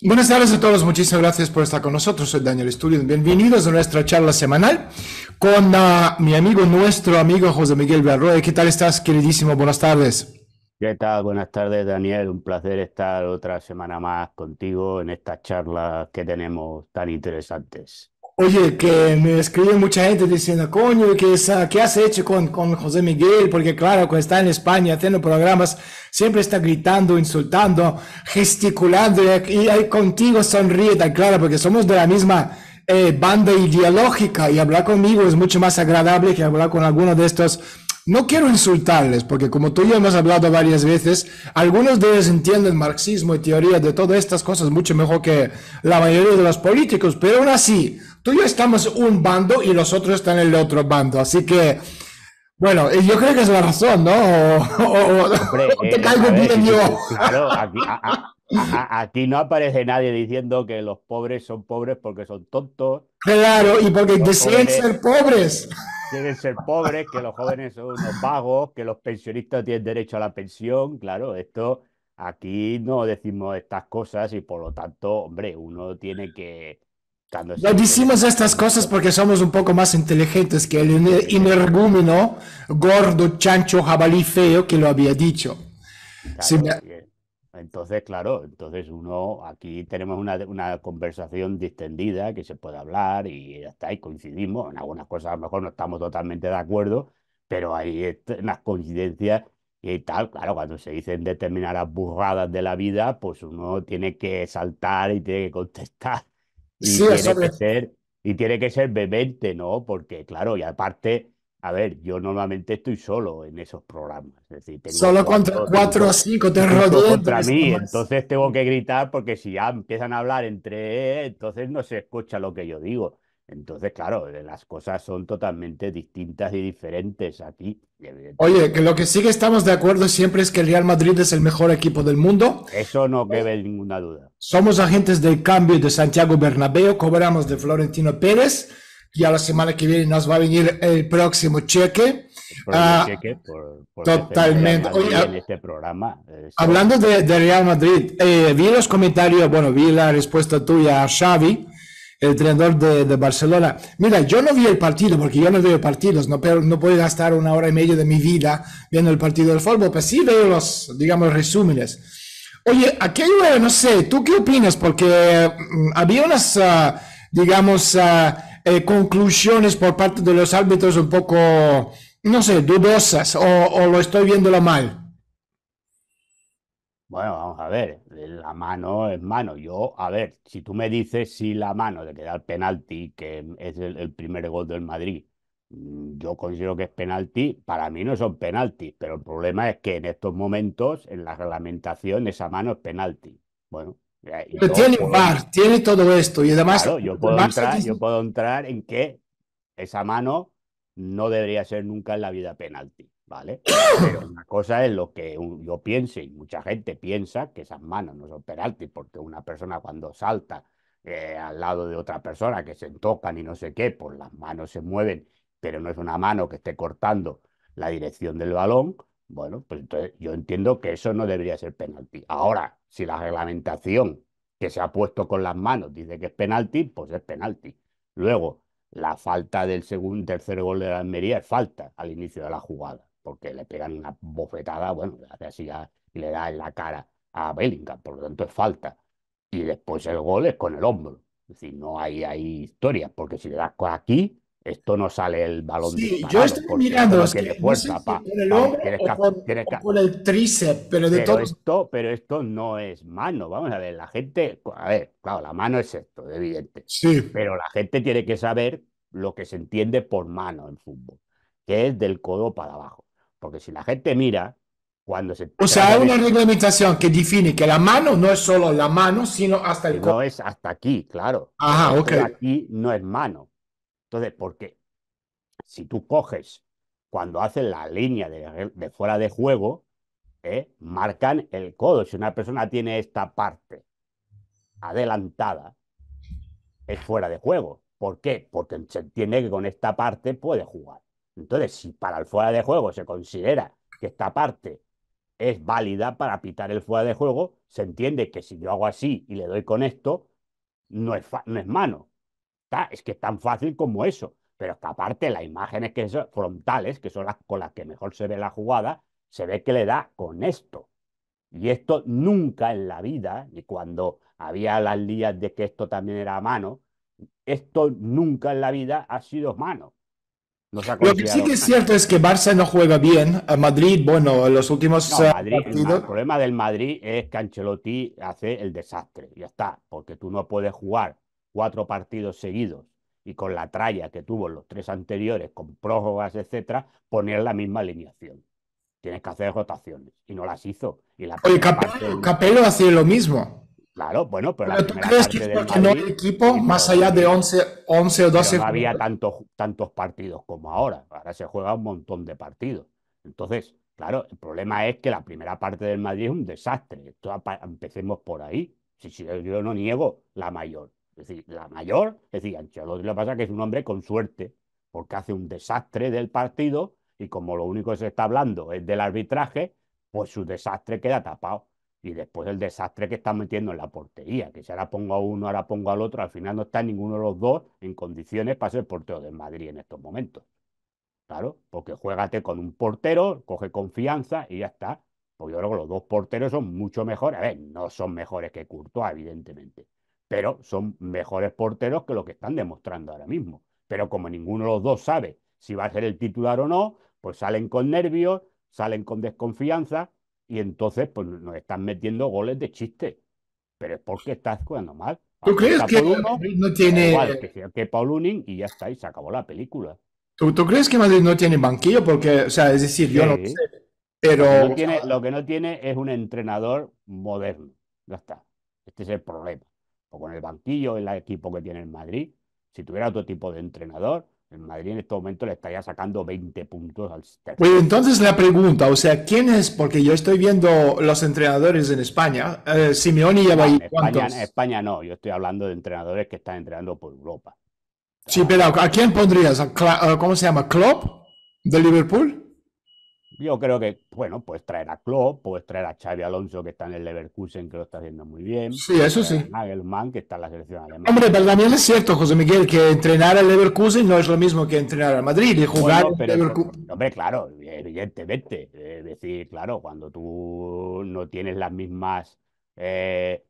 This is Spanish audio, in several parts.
Buenas tardes a todos, muchísimas gracias por estar con nosotros. Soy Daniel Estudio. Bienvenidos a nuestra charla semanal con ah, mi amigo, nuestro amigo José Miguel Barroy. ¿Qué tal estás, queridísimo? Buenas tardes. ¿Qué tal? Buenas tardes, Daniel. Un placer estar otra semana más contigo en estas charlas que tenemos tan interesantes. Oye, que me escribe mucha gente diciendo, coño, ¿qué, ¿qué has hecho con, con, José Miguel? Porque claro, cuando está en España haciendo programas, siempre está gritando, insultando, gesticulando y, y, contigo sonríe tan claro, porque somos de la misma eh, banda ideológica y hablar conmigo es mucho más agradable que hablar con alguno de estos no quiero insultarles, porque como tú y yo hemos hablado varias veces, algunos de ellos entienden marxismo y teoría de todas estas cosas mucho mejor que la mayoría de los políticos, pero aún así, tú y yo estamos un bando y los otros están en el otro bando. Así que, bueno, yo creo que es la razón, ¿no? te caigo Claro, aquí, no aparece nadie diciendo que los pobres son pobres porque son tontos. Claro, y porque deciden ser pobres. Quieren ser pobres, que los jóvenes son unos vagos, que los pensionistas tienen derecho a la pensión. Claro, esto aquí no decimos estas cosas y por lo tanto, hombre, uno tiene que, no decimos estas cosas porque somos un poco más inteligentes que el energúmeno gordo, chancho, jabalí feo que lo había dicho. Entonces, claro, entonces uno, aquí tenemos una, conversación distendida que se puede hablar y está, y coincidimos. En algunas cosas a lo mejor no estamos totalmente de acuerdo, pero hay unas coincidencias y tal. Claro, cuando se dicen determinadas burradas de la vida, pues uno tiene que saltar y tiene que contestar y, tiene que ser, y tiene que ser vehemente, ¿no? Porque, claro, y aparte, a ver, yo normalmente estoy solo en esos programas. Es decir, solo cuatro, contra cuatro o cinco, te roto Contra mí, entonces tengo que gritar porque si ya empiezan a hablar entre, eh, entonces no se escucha lo que yo digo. Entonces, claro, eh, las cosas son totalmente distintas y diferentes aquí. Oye, que lo que sí que estamos de acuerdo siempre es que el Real Madrid es el mejor equipo del mundo. Eso no cabe ninguna duda. Somos agentes del cambio de Santiago Bernabéu, cobramos de Florentino Pérez y a la semana que viene nos va a venir el próximo cheque. Ah, totalmente. Este eh, hablando de, Real Madrid, eh, vi los comentarios, bueno, vi la respuesta tuya a Xavi el entrenador de, Barcelona. Mira, yo no vi el partido porque yo no veo partidos, no, pero no puedo gastar una hora y media de mi vida viendo el partido del fútbol, pero sí veo los, digamos, resúmenes. Oye, aquí no sé, ¿tú qué opinas? Porque mm, había unas, ah, digamos, ah, eh, conclusiones por parte de los árbitros un poco, no sé, dudosas o, o lo estoy viéndolo mal. Bueno, vamos a ver, la mano es mano. Yo, a ver, si tú me dices si la mano de que da el penalti, que es el, primer gol del Madrid, mm, yo considero que es penalti, para mí no son penaltis, pero el problema es que en estos momentos, en la reglamentación, esa mano es penalti. Bueno, tiene más, tiene todo esto y además. yo puedo, entrar, yo puedo entrar en que esa mano no debería ser nunca en la vida penalti. ¿vale? Pero una cosa es lo que yo pienso y mucha gente piensa que esas manos no son penaltis porque una persona cuando salta eh, al lado de otra persona que se tocan y no sé qué, pues las manos se mueven, pero no es una mano que esté cortando la dirección del balón. Bueno, pues entonces yo entiendo que eso no debería ser penalti. Ahora, si la reglamentación que se ha puesto con las manos dice que es penalti, pues es penalti. Luego, la falta del segundo, tercer gol de la Almería es falta al inicio de la jugada porque le pegan una bofetada, bueno, así y le da en la cara a Bellingham, por lo tanto es falta. Y después el gol es con el hombro. Es decir, no hay, hay historia porque si le das aquí, esto no sale el balón sí, yo estoy mirando que con el el tríceps pero de todo esto pero esto no es mano vamos a ver la gente a ver claro la mano es esto evidente sí pero la gente tiene que saber lo que se entiende por mano en fútbol que es del codo para abajo porque si la gente mira, cuando se... O sea, hay una reglamentación que define que la mano no es solo la mano, sino hasta el... No es hasta aquí, claro. Ajá, hasta ok. Aquí no es mano. Entonces, ¿por qué? si tú coges, cuando hacen la línea de, fuera de juego, ¿eh? marcan el codo. Si una persona tiene esta parte adelantada, es fuera de juego. ¿Por qué? Porque se entiende que con esta parte puede jugar. Entonces, si para el fuera de juego se considera que esta parte es válida para pitar el fuera de juego, se entiende que si yo hago así y le doy con esto, no es, mano. Es que es tan fácil como eso. Pero esta parte, las imágenes que son frontales, que son las con las que mejor se ve la jugada, se ve que le da con esto. Y esto nunca en la vida, ni cuando había las lías de que esto también era mano, esto nunca en la vida ha sido mano. Lo que sí que es cierto es que Barça no juega bien. Madrid, bueno, en los últimos eh, El, problema del Madrid es que Ancelotti hace el desastre. Ya está, porque tú no puedes jugar cuatro partidos seguidos y con la tralla que tuvo los tres anteriores, con prórrogas, etcétera, poner la misma alineación. Tienes que hacer rotaciones y no las hizo. Y la hace lo mismo. Claro, bueno, pero, la primera que del Madrid, no equipo más allá de 11, 11 o 12 No había tantos, tantos partidos como ahora. Ahora se juega un montón de partidos. Entonces, claro, el problema es que la primera parte del Madrid es un desastre. empecemos por ahí. Si, yo no niego la mayor. Es decir, la mayor, es decir, Ancelotti lo que pasa es que es un hombre con suerte, porque hace un desastre del partido y como lo único que se está hablando es del arbitraje, pues su desastre queda tapado. Y después el desastre que están metiendo en la portería, que si ahora pongo a uno, ahora pongo al otro, al final no está ninguno de los dos en condiciones para ser portero de Madrid en estos momentos. Claro, porque juégate con un portero, coge confianza y ya está. Porque yo creo que los dos porteros son mucho mejores. A ver, no son mejores que Courtois, evidentemente, pero son mejores porteros que lo que están demostrando ahora mismo. Pero como ninguno de los dos sabe si va a ser el titular o no, pues salen con nervios, salen con desconfianza y entonces, pues nos están metiendo goles de chiste. Pero es porque estás jugando mal. ¿Tú crees que Madrid no tiene. que, Paul Uning y ya está, y se acabó la película. ¿Tú, crees que Madrid no tiene banquillo? Porque, o sea, es decir, yo no sé. Pero. Lo que no, tiene, lo que no tiene es un entrenador moderno. Ya está. Este es el problema. O pues con el banquillo, el equipo que tiene el Madrid, si tuviera otro tipo de entrenador, en Madrid en este momento le estaría sacando 20 puntos al Pues entonces la pregunta, o sea, ¿quién es? Porque yo estoy viendo los entrenadores en España. Eh, Simeone lleva España, España no, yo estoy hablando de entrenadores que están entrenando por Europa. Sí, pero ¿a quién pondrías? ¿Cómo se llama? ¿Club de Liverpool? yo creo que, bueno, puedes traer a Klopp, puedes traer a Xavi Alonso, que está en el Leverkusen, que lo está haciendo muy bien. Sí, eso sí. A que está en la selección alemana. Hombre, pero también es cierto, José Miguel, que entrenar al Leverkusen no es lo mismo que entrenar al Madrid y jugar Leverkusen. hombre, claro, evidentemente. Es decir, claro, cuando tú no tienes las mismas eh,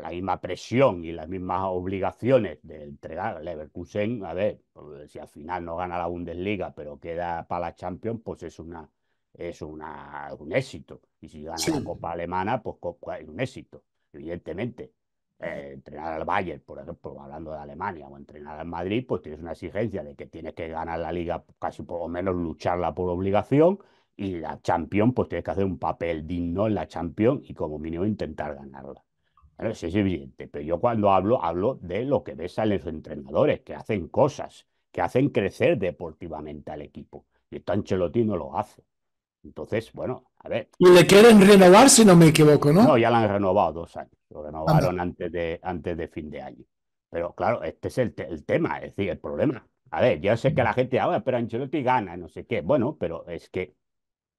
la misma presión y las mismas obligaciones de entregar Leverkusen, a ver, pues, si al final no gana la Bundesliga, pero queda para la Champions, pues es una es una, un éxito. Y si gana la Copa Alemana, pues, pues, pues es un éxito, evidentemente. Eh, entrenar al Bayern, por ejemplo, hablando de Alemania, o entrenar al Madrid, pues tienes una exigencia de que tienes que ganar la liga, casi por lo menos lucharla por obligación, y la Champions, pues tienes que hacer un papel digno en la Champions y como mínimo intentar ganarla es evidente, pero yo cuando hablo, hablo de lo que ves a los entrenadores, que hacen cosas, que hacen crecer deportivamente al equipo. Y esto Ancelotti no lo hace. Entonces, bueno, a ver. Y le quieren renovar, si no me equivoco, ¿no? No, ya lo han renovado dos años. Lo renovaron antes de, antes de fin de año. Pero claro, este es el, el tema, es decir, el problema. A ver, yo sé que la gente habla, ah, pero Ancelotti gana, no sé qué. Bueno, pero es que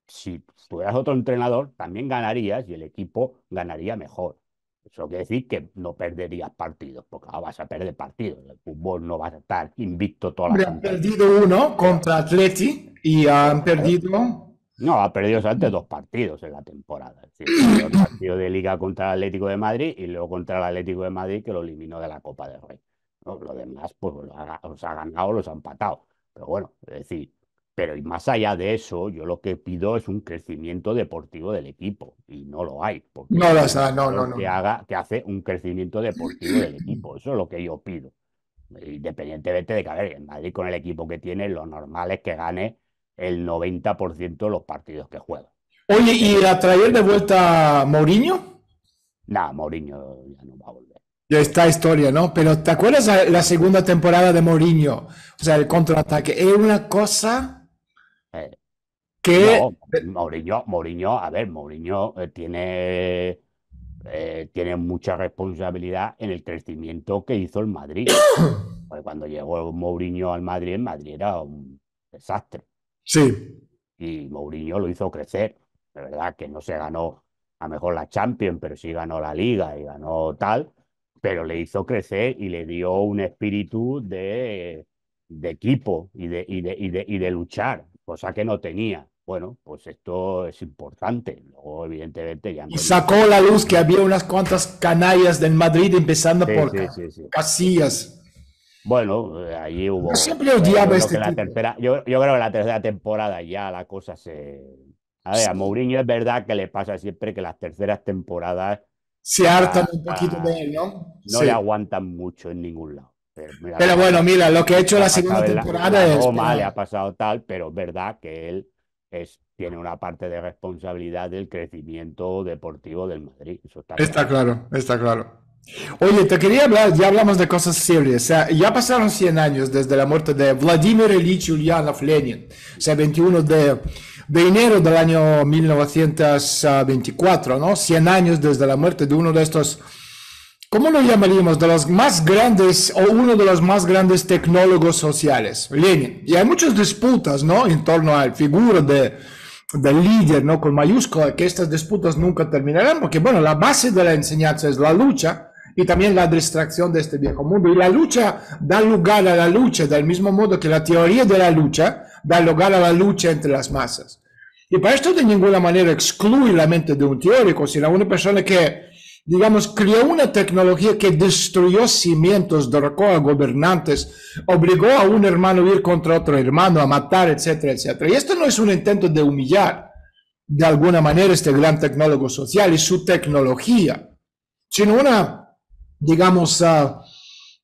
si tuvieras otro entrenador, también ganarías y el equipo ganaría mejor. Eso quiere decir que no perderías partidos, porque ahora vas a perder partidos. El fútbol no va a estar invicto toda la temporada. Han perdido uno contra Atleti y han perdido. No, ha perdido antes dos partidos en la temporada. Es el partido de Liga contra el Atlético de Madrid y luego contra el Atlético de Madrid que lo eliminó de la Copa del Rey. ¿No? Lo demás, pues los ha, los ha ganado, los ha empatado. Pero bueno, es decir, pero y más allá de eso, yo lo que pido es un crecimiento deportivo del equipo y no lo hay. Porque no lo no, no, Que haga, que hace un crecimiento deportivo del equipo. Eso es lo que yo pido. Independientemente de que, a ver, en Madrid con el equipo que tiene, lo normal es que gane el 90% de los partidos que juega. Oye, ¿y la traer de vuelta a Mourinho? nada Mourinho ya no va a volver. Ya está historia, ¿no? Pero ¿te acuerdas la segunda temporada de Mourinho? O sea, el contraataque. Es una cosa Mourinho, a ver, Mourinho eh, tiene, eh, tiene mucha responsabilidad en el crecimiento que hizo el Madrid. cuando llegó Mourinho al Madrid, el Madrid era un desastre. Sí. Y Mourinho lo hizo crecer. De verdad que no se ganó a mejor la Champions, pero sí ganó la Liga y ganó tal, pero le hizo crecer y le dio un espíritu de, equipo y de, y de, y de luchar, cosa que no tenía bueno, pues esto es importante. Luego, evidentemente, ya. y sacó la luz que había unas cuantas canallas del Madrid, empezando por Casillas. Bueno, allí hubo. Yo este yo, creo que la tercera temporada ya la cosa se. A ver, a Mourinho es verdad que le pasa siempre que las terceras temporadas. Se hartan un poquito de él, ¿no? No le aguantan mucho en ningún lado. Pero, bueno, mira, lo que ha hecho la segunda temporada es. le ha pasado tal, pero es verdad que él tiene una parte de responsabilidad del crecimiento deportivo del Madrid. está, claro. está claro. Oye, te quería hablar, ya hablamos de cosas serias. ya pasaron 100 años desde la muerte de Vladimir Ilyich Ulyanov Lenin, o sea, 21 de, de, enero del año 1924, ah, ¿no? 100 años desde la muerte de uno de estos ¿cómo lo llamaríamos? De los más grandes o uno de los más grandes tecnólogos sociales, Lenin. Y hay muchas disputas, ¿no? En torno al figura de, del líder, ¿no? Con mayúscula, que estas disputas nunca terminarán, porque, bueno, la base de la enseñanza es la lucha y también la distracción de este viejo mundo. Y la lucha da lugar a la lucha, del mismo modo que la teoría de la lucha da lugar a la lucha entre las masas. Y para esto de ninguna manera excluye la mente de un teórico, sino una persona que digamos, creó una tecnología que destruyó cimientos, derrocó a gobernantes, obligó a un hermano a ir contra otro hermano, a matar, etcétera, etcétera. Y esto no es un intento de humillar de alguna manera este gran tecnólogo social y su tecnología, sino una, digamos, ah,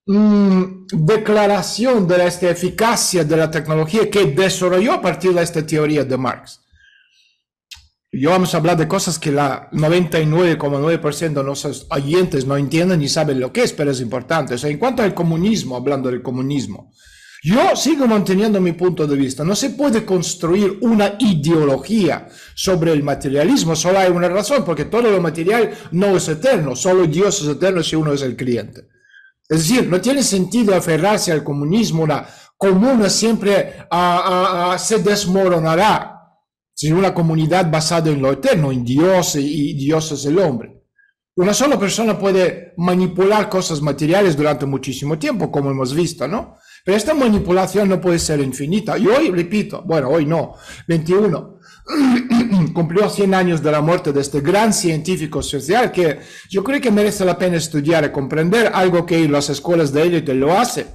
mm, declaración de la esta eficacia de la tecnología que desarrolló a partir de esta teoría de Marx. Yo vamos a hablar de cosas que la 99,9% de los oyentes no entienden ni saben lo que es, pero es importante. O sea, en cuanto al comunismo, hablando del comunismo, yo sigo manteniendo mi punto de vista. No se puede construir una ideología sobre el materialismo. Solo hay una razón, porque todo lo material no es eterno. Solo Dios es eterno si uno es el cliente. Es decir, no tiene sentido aferrarse al comunismo. La comuna siempre ah, ah, ah, se desmoronará sino una comunidad basada en lo eterno, en Dios y Dios es el hombre. Una sola persona puede manipular cosas materiales durante muchísimo tiempo, como hemos visto, ¿no? Pero esta manipulación no puede ser infinita. Y hoy, repito, bueno, hoy no, 21, cumplió 100 años de la muerte de este gran científico social que yo creo que merece la pena estudiar y comprender algo que las escuelas de élite lo hacen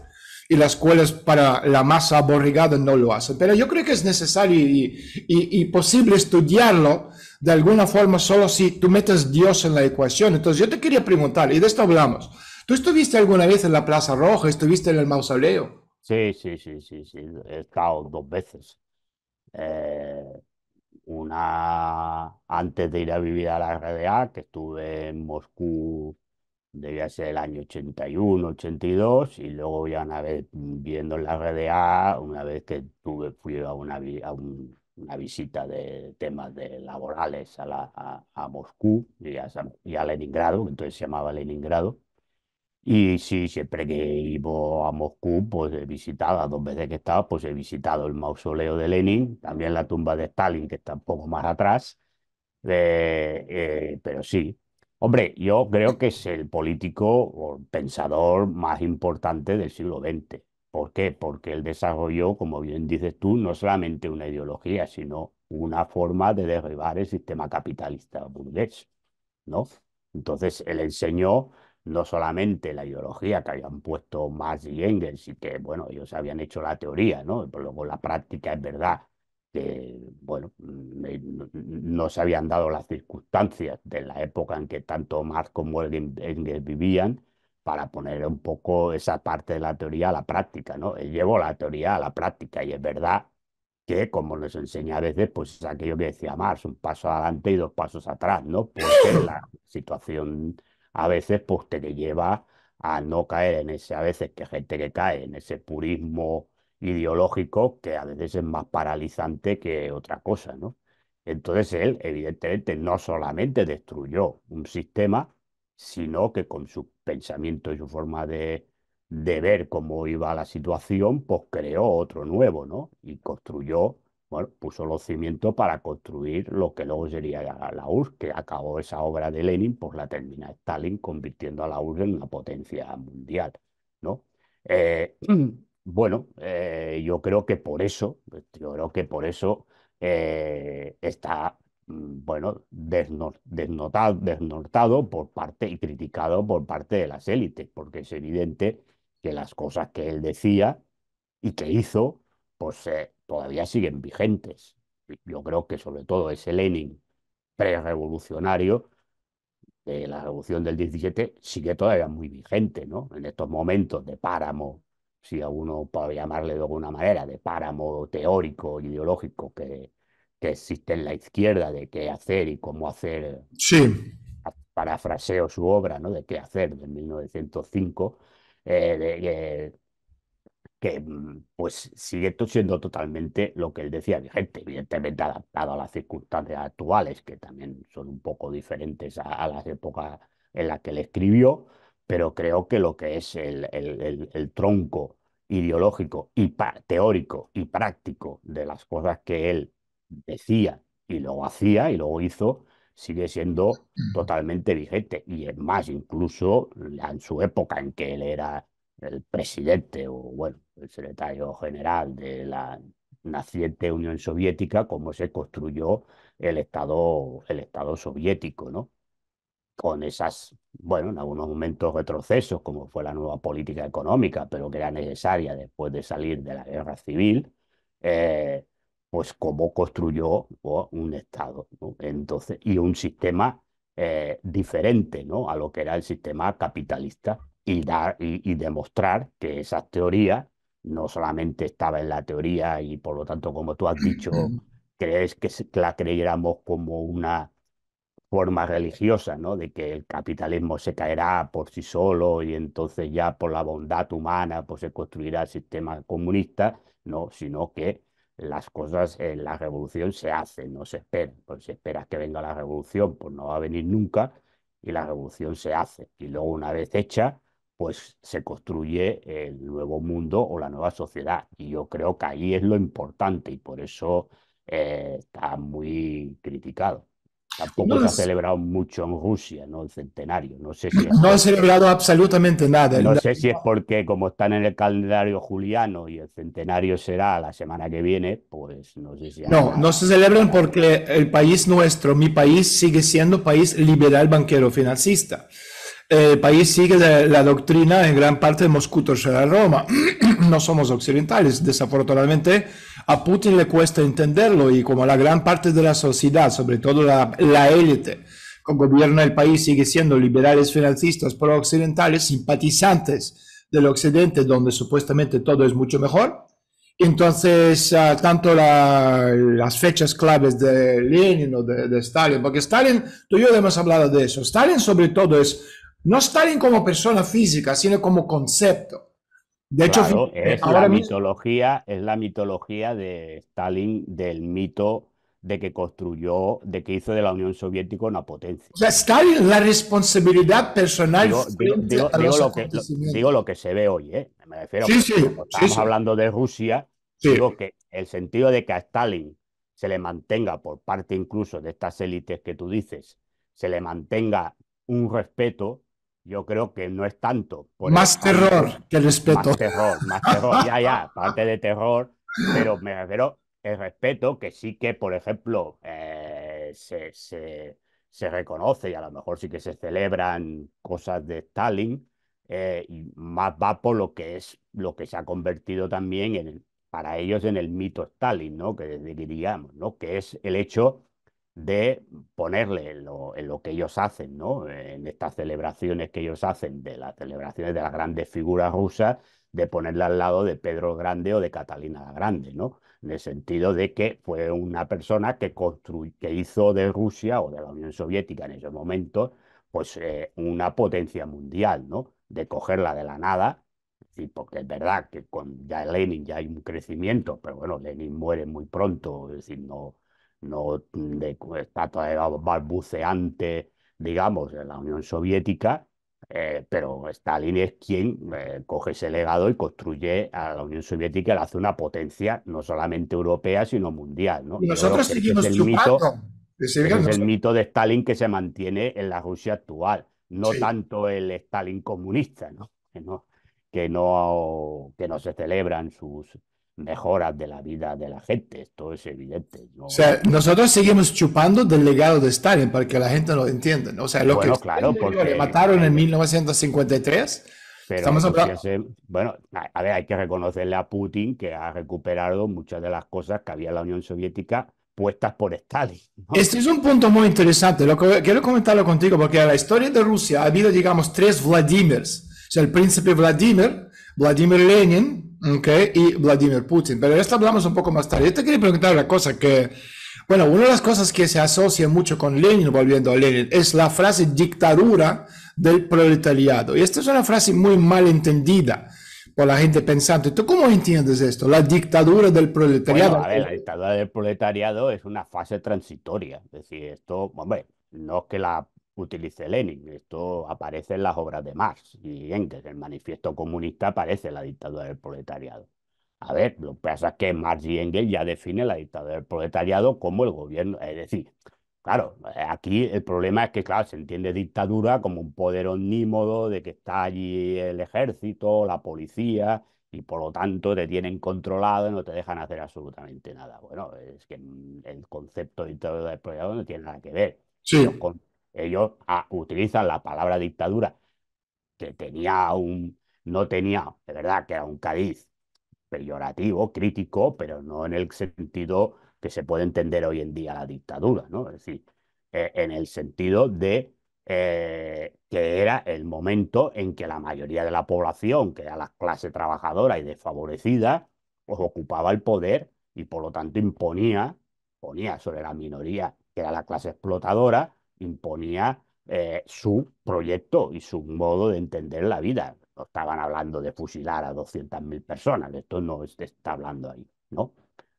y las cuales para la masa aborrigada no lo hacen. Pero yo creo que es necesario y, posible estudiarlo de alguna forma solo si tú metes Dios en la ecuación. Entonces yo te quería preguntar, y de esto hablamos, ¿tú estuviste alguna vez en la Plaza Roja? ¿Estuviste en el mausoleo? Sí, sí, sí, sí, sí, he estado dos veces. Eh, una antes de ir a vivir a la RDA, que estuve en Moscú debía ser el año 81, 82, y luego ya una vez viendo la RDA, una vez que tuve, fui a una, una visita de temas laborales a, Moscú y a, a Leningrado, entonces se llamaba Leningrado, y sí, siempre que iba a Moscú, pues he visitado, dos veces que estaba, pues he visitado el mausoleo de Lenin, también la tumba de Stalin, que está un poco más atrás, eh, pero sí, Hombre, yo creo que es el político o pensador más importante del siglo XX. ¿Por qué? Porque él desarrolló, como bien dices tú, no solamente una ideología, sino una forma de derribar el sistema capitalista burgués, Entonces, él enseñó no solamente la ideología que habían puesto Marx y Engels y que, bueno, ellos habían hecho la teoría, ¿no? Pero luego la práctica es verdad que bueno, no se habían dado las circunstancias de la época en que tanto Marx como Engels vivían para poner un poco esa parte de la teoría a la práctica, ¿no? Eh, llevo la teoría a la práctica y es verdad que, como nos enseña a veces, pues es aquello que decía Marx, un paso adelante y dos pasos atrás, ¿no? Porque la situación a veces pues te lleva a no caer en ese, a veces que gente que cae en ese purismo ideológico que a veces es más paralizante que otra cosa, ¿no? Entonces él, evidentemente, no solamente destruyó un sistema, sino que con su pensamiento y su forma de, de ver cómo iba la situación, pues creó otro nuevo, ¿no? Y construyó, bueno, puso los cimientos para construir lo que luego sería la, URSS, que acabó esa obra de Lenin, pues la termina Stalin convirtiendo a la URSS en una potencia mundial, ¿no? Eh, mm. Bueno, eh, yo creo que por eso, eh, yo creo que por eso eh, está, mm, bueno, desnotado, desnortado por parte y criticado por parte de las élites, porque es evidente que las cosas que él decía y que hizo, pues todavía siguen vigentes. Yo creo que sobre todo ese Lenin prerevolucionario de la revolución del 17 sigue todavía muy vigente, ¿no? En estos momentos de páramo si alguno puede llamarle de alguna manera, de páramo teórico, ideológico que, que existe en la izquierda de qué hacer y cómo hacer. Sí. Parafraseo su obra, ¿no? De qué hacer, de 1905, eh, de, que pues sigue siendo totalmente lo que él decía vigente, evidentemente adaptado a las circunstancias actuales, que también son un poco diferentes a, a las épocas en las que él escribió, pero creo que lo que es el, el, tronco ideológico y teórico y práctico de las cosas que él decía y luego hacía y luego hizo, sigue siendo totalmente vigente. Y es más, incluso en su época en que él era el presidente o, bueno, el secretario general de la naciente Unión Soviética, como se construyó el Estado, el Estado soviético, ¿no? con esas, bueno, en algunos momentos retrocesos, como fue la nueva política económica, pero que era necesaria después de salir de la guerra civil, eh, pues cómo construyó un Estado Entonces, y un sistema eh, diferente ¿no? a lo que era el sistema capitalista y, dar, y demostrar que esa teoría no solamente estaba en la teoría y por lo tanto, como tú has dicho, crees que la creyéramos como una forma religiosa, ¿no? De que el capitalismo se caerá por sí solo y entonces ya por la bondad humana pues se construirá el sistema comunista, no, sino que las cosas en la revolución se hacen, no se pues, espera. Pues si esperas que venga la revolución, pues no va a venir nunca y la revolución se hace. Y luego una vez hecha, pues se construye el nuevo mundo o la nueva sociedad. Y yo creo que ahí es lo importante y por eso eh, está muy criticado. Tampoco se ha celebrado mucho en Rusia, ¿no? El centenario. No sé si. No ha celebrado absolutamente nada. No sé si es porque, como están en el calendario juliano y el centenario será la semana que viene, pues no sé si. No, no se celebran porque el país nuestro, mi país, sigue siendo país liberal banquero financista. El país sigue la, doctrina en gran parte de Moscú, torcera Roma. no somos occidentales, desafortunadamente a Putin le cuesta entenderlo y como la gran parte de la sociedad, sobre todo la, élite que gobierna el país, sigue siendo liberales financistas pro-occidentales, simpatizantes del occidente, donde supuestamente todo es mucho mejor. Entonces, ah, tanto las fechas claves de Lenin o de, de, Stalin, porque Stalin, tú y yo hemos hablado de eso, Stalin sobre todo es, no Stalin como persona física, sino como concepto de hecho, es la mitología, es la mitología de Stalin del mito de que construyó, de que hizo de la Unión Soviética una potencia. O sea, Stalin, la responsabilidad personal. Digo, lo, que, lo, que se ve hoy, ¿eh? Me refiero. estamos hablando de Rusia. Digo que el sentido de que a Stalin se le mantenga por parte incluso de estas élites que tú dices, se le mantenga un respeto, yo creo que no es tanto. más terror que respeto. Más terror, más terror, ya, ya, parte de terror, pero me refiero el respeto que sí que, por ejemplo, eh, se, reconoce y a lo mejor sí que se celebran cosas de Stalin, eh, y más va por lo que es lo que se ha convertido también en, para ellos en el mito Stalin, ¿no? Que diríamos, ¿no? Que es el hecho de ponerle en lo, que ellos hacen, ¿no? En estas celebraciones que ellos hacen, de las celebraciones de las grandes figuras rusas, de ponerla al lado de Pedro el Grande o de Catalina la Grande, ¿no? En el sentido de que fue una persona que, que hizo de Rusia o de la Unión Soviética en ese momento, pues eh, una potencia mundial, ¿no? De cogerla de la nada Sí, porque es verdad que con ya Lenin ya hay un crecimiento, pero bueno, Lenin muere muy pronto, es decir, no, no de estatua balbuceante, digamos, de la Unión Soviética, eh, pero Stalin es quien eh, coge ese legado y construye a la Unión Soviética y la hace una potencia no solamente europea, sino mundial. ¿no? es el mito, de Stalin que se mantiene en la Rusia actual, no tanto el Stalin comunista, ¿no? Que, no, que, no, que no se celebran sus, mejoras de la vida de la gente. Esto es evidente. O sea, nosotros seguimos chupando del legado de Stalin para que la gente lo entienda. ¿no? O sea, lo que claro, porque, mataron en 1953. Eh, pero Estamos hablando... bueno, a, ver, hay que reconocerle a Putin que ha recuperado muchas de las cosas que había en la Unión Soviética puestas por Stalin. Este es un punto muy interesante. Lo que, quiero comentarlo contigo porque en la historia de Rusia ha habido, digamos, tres Vladimirs. O sea, el príncipe Vladimir, Vladimir Lenin, okay, y Vladimir Putin. Pero de esto hablamos un poco más tarde. Yo te quería preguntar una cosa que, bueno, una de las cosas que se asocia mucho con Lenin, volviendo a Lenin, es la frase dictadura del proletariado. Y esta es una frase muy mal entendida por la gente pensante. ¿Tú cómo entiendes esto? La dictadura del proletariado. la dictadura del proletariado es una fase transitoria. Es decir, esto, hombre, no es que la utilice Lenin. Esto aparece en las obras de Marx y Engels. El manifiesto comunista aparece la dictadura del proletariado. A ver, lo que pasa es que Marx y Engels ya definen la dictadura del proletariado como el gobierno. Es decir, claro, eh, aquí el problema es que, claro, se entiende dictadura como un poder omnímodo de que está allí el ejército, la policía, y por lo tanto te tienen controlado y no te dejan hacer absolutamente nada. Bueno, es que el concepto de dictadura del proletariado no tiene nada que ver. Sí. Ellos ah, utilizan la palabra dictadura, que tenía un, no tenía, de verdad, que era un cádiz peyorativo, crítico, pero no en el sentido que se puede entender hoy en día la dictadura, ¿no? Es decir, eh, en el sentido de eh, que era el momento en que la mayoría de la población, que era la clase trabajadora y desfavorecida, pues ocupaba el poder y por lo tanto imponía, ponía sobre la minoría, que era la clase explotadora, imponía eh, su proyecto y su modo de entender la vida. No estaban hablando de fusilar a 200.000 personas, esto no se está hablando ahí, ¿no?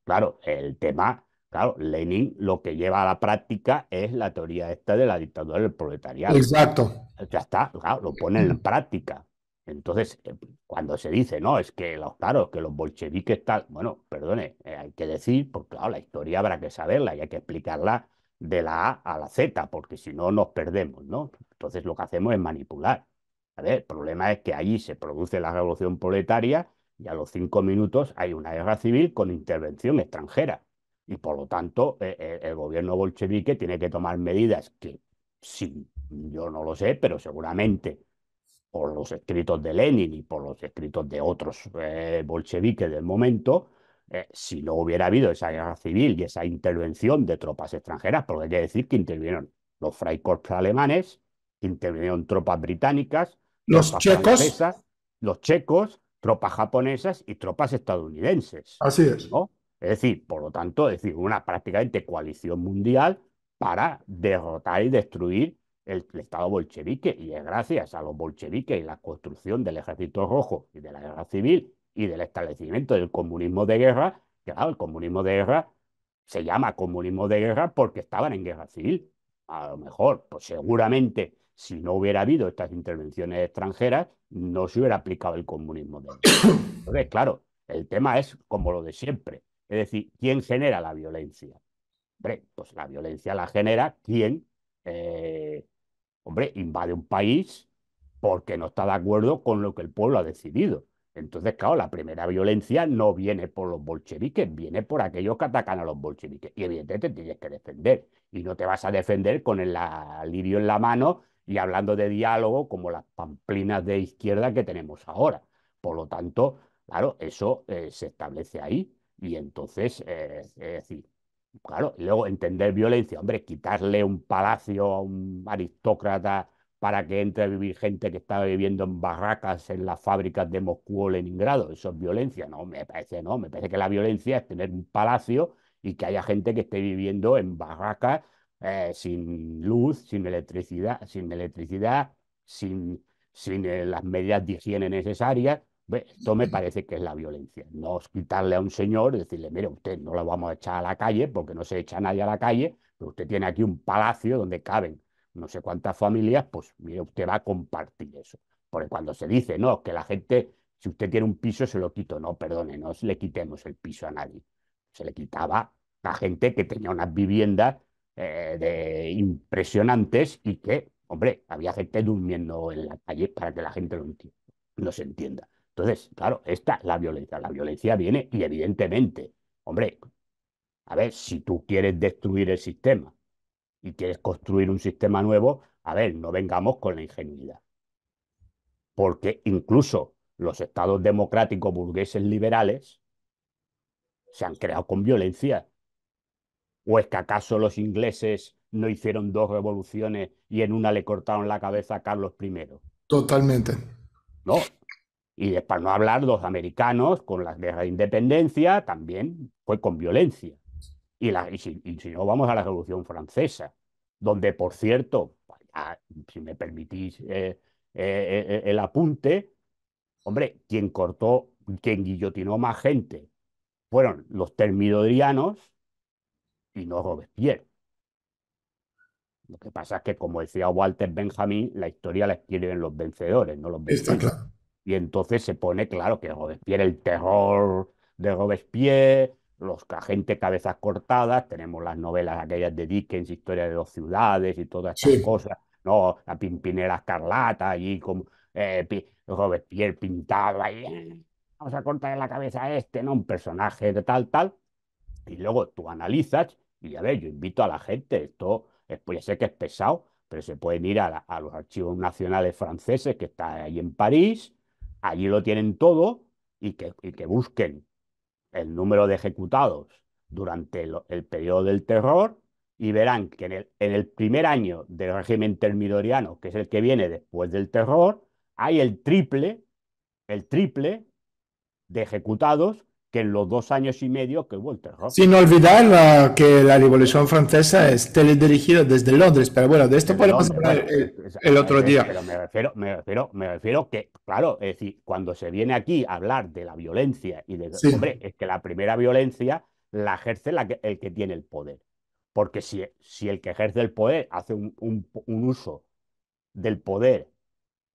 Claro, el tema, claro, Lenin lo que lleva a la práctica es la teoría esta de la dictadura del proletariado. Exacto. Ya está, claro, lo pone en mm. práctica. Entonces, eh, cuando se dice, no, es que los que los bolcheviques tal, bueno, perdone, eh, hay que decir, porque claro, la historia habrá que saberla y hay que explicarla de la A a la Z, porque si no nos perdemos, ¿no? Entonces lo que hacemos es manipular. A ver, el problema es que allí se produce la revolución proletaria y a los cinco minutos hay una guerra civil con intervención extranjera. Y por lo tanto, eh, eh, el gobierno bolchevique tiene que tomar medidas que, sí, yo no lo sé, pero seguramente por los escritos de Lenin y por los escritos de otros eh, bolcheviques del momento, eh, si no hubiera habido esa guerra civil y esa intervención de tropas extranjeras, porque hay decir que intervinieron los freikorps alemanes, intervinieron tropas británicas, los checos, los checos, tropas japonesas y tropas estadounidenses. Así es. Es decir, por lo tanto, decir, una prácticamente coalición mundial para derrotar y destruir el, Estado bolchevique. Y es gracias a los bolcheviques y la construcción del Ejército Rojo y de la Guerra Civil y del establecimiento del comunismo de guerra, claro, el comunismo de guerra se llama comunismo de guerra porque estaban en guerra civil. A lo mejor, pues seguramente, si no hubiera habido estas intervenciones extranjeras, no se hubiera aplicado el comunismo de guerra. Entonces, claro, el tema es como lo de siempre. Es decir, ¿quién genera la violencia? Hombre, pues la violencia la genera quien, eh, hombre, invade un país porque no está de acuerdo con lo que el pueblo ha decidido. Entonces, claro, la primera violencia no viene por los bolcheviques, viene por aquellos que atacan a los bolcheviques. Y evidentemente tienes que defender. Y no te vas a defender con el lirio en la mano y hablando de diálogo como las pamplinas de izquierda que tenemos ahora. Por lo tanto, claro, eso eh, se establece ahí. Y entonces, eh, es decir, claro, luego entender violencia, hombre, quitarle un palacio a un aristócrata para que entre a vivir gente que estaba viviendo en barracas en las fábricas de Moscú o Leningrado. Eso es violencia, no, me parece no, me parece que la violencia es tener un palacio y que haya gente que esté viviendo en barracas eh, sin luz, sin electricidad, sin electricidad, sin, sin eh, las medidas de higiene necesarias. Esto me parece que es la violencia. No es quitarle a un señor, decirle, mire, usted no lo vamos a echar a la calle porque no se echa nadie a la calle, pero usted tiene aquí un palacio donde caben no sé cuántas familias, pues mire, usted va a compartir eso. Porque cuando se dice, no, que la gente, si usted tiene un piso, se lo quito. No, perdone, no le quitemos el piso a nadie. Se le quitaba a gente que tenía unas viviendas eh, de impresionantes y que, hombre, había gente durmiendo en la calle para que la gente lo entienda, no se entienda. Entonces, claro, esta la violencia. La violencia viene y evidentemente, hombre, a ver, si tú quieres destruir el sistema, y quieres construir un sistema nuevo, a ver, no vengamos con la ingenuidad. Porque incluso los estados democráticos burgueses liberales se han creado con violencia. ¿O es que acaso los ingleses no hicieron dos revoluciones y en una le cortaron la cabeza a Carlos I? Totalmente. No. Y para no hablar, los americanos con la guerra de independencia también fue con violencia. Y, si, no, vamos a la Revolución Francesa, donde, por cierto, pues si me permitís eh, eh, eh, el apunte, hombre, quien cortó, quien guillotinó más gente fueron los termidorianos y no Robespierre. Lo que pasa es que, como decía Walter Benjamin, la historia la escriben los vencedores, no los vencedores. Y entonces se pone claro que Robespierre, el terror de Robespierre, los gente cabezas cortadas, tenemos las novelas aquellas de Dickens, Historia de dos ciudades y todas estas cosas, ¿no? La Pimpinera Escarlata, allí como eh, Robespierre pintado, ahí, eh, vamos a cortar la cabeza a este, ¿no? Un personaje de tal, tal. Y luego tú analizas, y a ver, yo invito a la gente, esto es, ser ya que es pesado, pero se pueden ir a, los archivos nacionales franceses que están ahí en París, allí lo tienen todo, y que, y que busquen el número de ejecutados durante el, periodo del terror y verán que en el, en el, primer año del régimen termidoriano, que es el que viene después del terror, hay el triple, el triple de ejecutados que en los dos años y medio que Walter terror Sin olvidar que la Revolución Francesa es teledirigida desde Londres, pero bueno, de esto podemos hablar eh, el, otro día. Pero me refiero, me refiero, me refiero que, claro, es decir, cuando se viene aquí a hablar de la violencia y de, hombre, es que la primera violencia la ejerce el que tiene el poder. Porque si, si el que ejerce el poder hace un, un uso del poder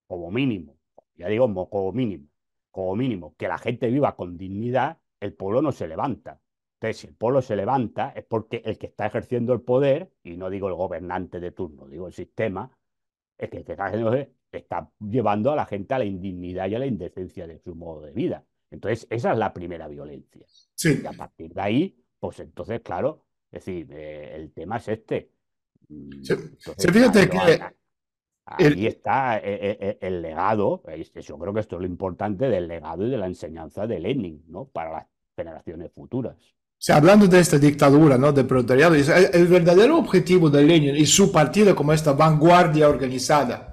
como mínimo, ya digo como mínimo, como mínimo, que la gente viva con dignidad, el pueblo no se levanta. Entonces, si el pueblo se levanta es porque el que está ejerciendo el poder, y no digo el gobernante de turno, digo el sistema, es que el que está, ejerciendo, está llevando a la gente a la indignidad y a la indecencia de su modo de vida. Entonces, esa es la primera violencia. Y a partir de ahí, pues entonces, claro, es decir, eh, el tema es este. Mm, fíjate que... Ahí está eh, eh, eh, el, legado, yo creo que esto es lo importante del legado y de la enseñanza de Lenin, Para las generaciones futuras. hablando de esta dictadura, ¿no? De proletariado, el, verdadero objetivo de Lenin y su partido como esta vanguardia organizada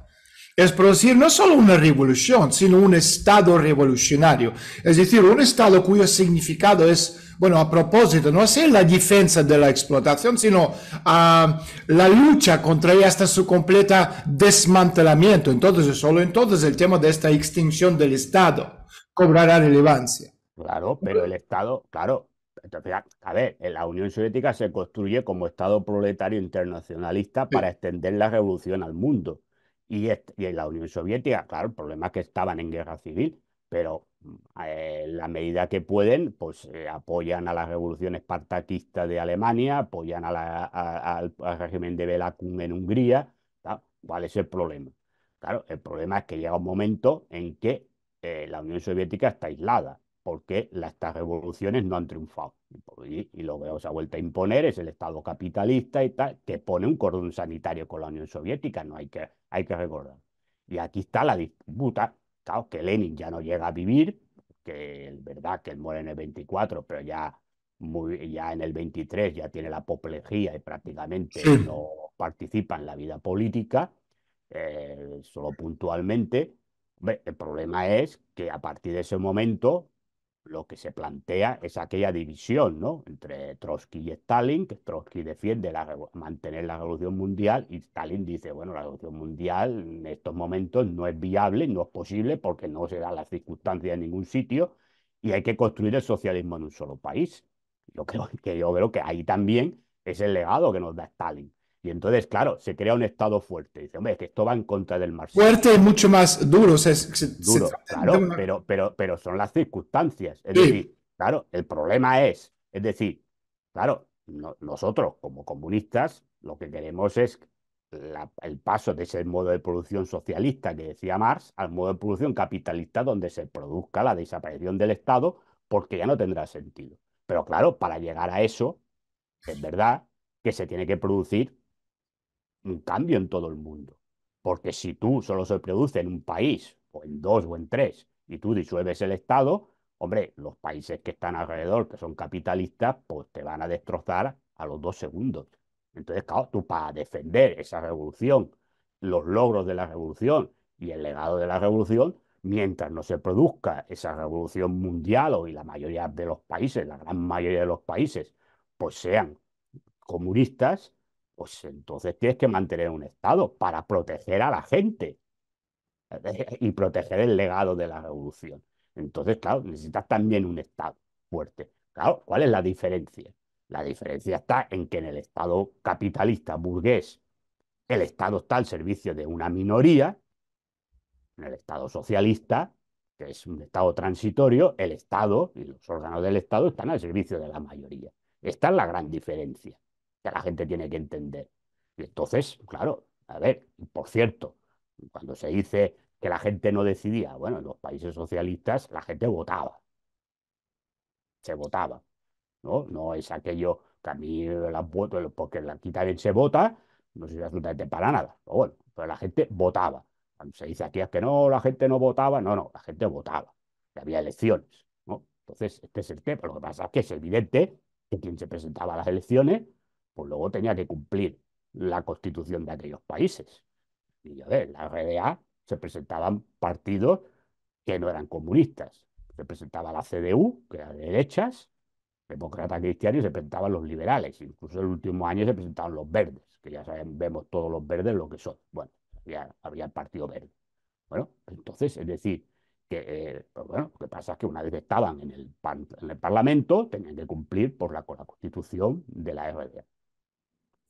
es producir no solo una revolución, sino un Estado revolucionario. Es decir, un Estado cuyo significado es, bueno, a propósito, no hacer la defensa de la explotación, sino ah, la lucha contra ella hasta su completa desmantelamiento. Entonces, solo entonces el tema de esta extinción del Estado cobrará relevancia. Claro, pero el Estado, claro, a ver, la Unión Soviética se construye como Estado proletario internacionalista para extender la revolución al mundo. Y, en la Unión Soviética, claro, el problema es que estaban en guerra civil, pero mm, eh, en la medida que pueden, pues eh, apoyan a la revolución espartaquista de Alemania, apoyan al, régimen de belacún en Hungría. ¿Cuál es el problema? Claro, el problema es que llega un momento en que eh, la Unión Soviética está aislada porque estas revoluciones no han triunfado. Y, lo que os ha vuelto a imponer es el Estado capitalista y tal, que pone un cordón sanitario con la Unión Soviética, no hay que, hay que recordar. Y aquí está la disputa, claro, que Lenin ya no llega a vivir, que es verdad que él muere en el 24, pero ya, muy, ya en el 23 ya tiene la apoplejía y prácticamente no participa en la vida política, eh, solo puntualmente. El problema es que a partir de ese momento lo que se plantea es aquella división ¿no? entre Trotsky y Stalin, que Trotsky defiende la, mantener la revolución mundial y Stalin dice, bueno, la revolución mundial en estos momentos no es viable, no es posible porque no se dan las circunstancias en ningún sitio y hay que construir el socialismo en un solo país. Yo que, yo creo que ahí también es el legado que nos da Stalin. Y entonces, claro, se crea un Estado fuerte. Dice, hombre, que esto va en contra del marxismo. Fuerte es mucho más duro. claro, pero, pero, pero son las circunstancias. Es decir, claro, el problema es, es decir, claro, nosotros como comunistas lo que queremos es el paso de ese modo de producción socialista que decía Marx al modo de producción capitalista donde se produzca la desaparición del Estado porque ya no tendrá sentido. Pero claro, para llegar a eso, es verdad que se tiene que producir un cambio en todo el mundo. Porque si tú solo se produce en un país, o en dos o en tres, y tú disuelves el Estado, hombre, los países que están alrededor, que son capitalistas, pues te van a destrozar a los dos segundos. Entonces, claro, tú para defender esa revolución, los logros de la revolución y el legado de la revolución, mientras no se produzca esa revolución mundial o y la mayoría de los países, la gran mayoría de los países, pues sean comunistas, pues entonces tienes que mantener un Estado para proteger a la gente eh, y proteger el legado de la revolución. Entonces, claro, necesitas también un Estado fuerte. Claro, ¿cuál es la diferencia? La diferencia está en que en el Estado capitalista burgués el Estado está al servicio de una minoría, en el Estado socialista, que es un Estado transitorio, el Estado y los órganos del Estado están al servicio de la mayoría. Esta es la gran diferencia la gente tiene que entender. Y entonces, claro, a ver, por cierto, cuando se dice que la gente no decidía, bueno, en los países socialistas la gente votaba. Se votaba. No, no es aquello que a mí la voto, porque aquí también se vota, no sirve absolutamente para nada. Pero bueno, pero la gente votaba. Cuando se dice aquí es que no, la gente no votaba, no, no, la gente votaba. Que había elecciones. Entonces, este es el tema. Lo que pasa es que es evidente que quien se presentaba a las elecciones pues luego tenía que cumplir la constitución de aquellos países. Y a ver, la RDA se presentaban partidos que no eran comunistas. Se presentaba la CDU, que era de derechas, demócrata cristiano, y se presentaban los liberales. Incluso en el último año se presentaban los verdes, que ya saben, vemos todos los verdes lo que son. Bueno, había, el Partido Verde. Bueno, entonces, es decir, que, eh, pues bueno, lo que pasa es que una vez estaban en el, Parlamento, tenían que cumplir por con la constitución de la RDA.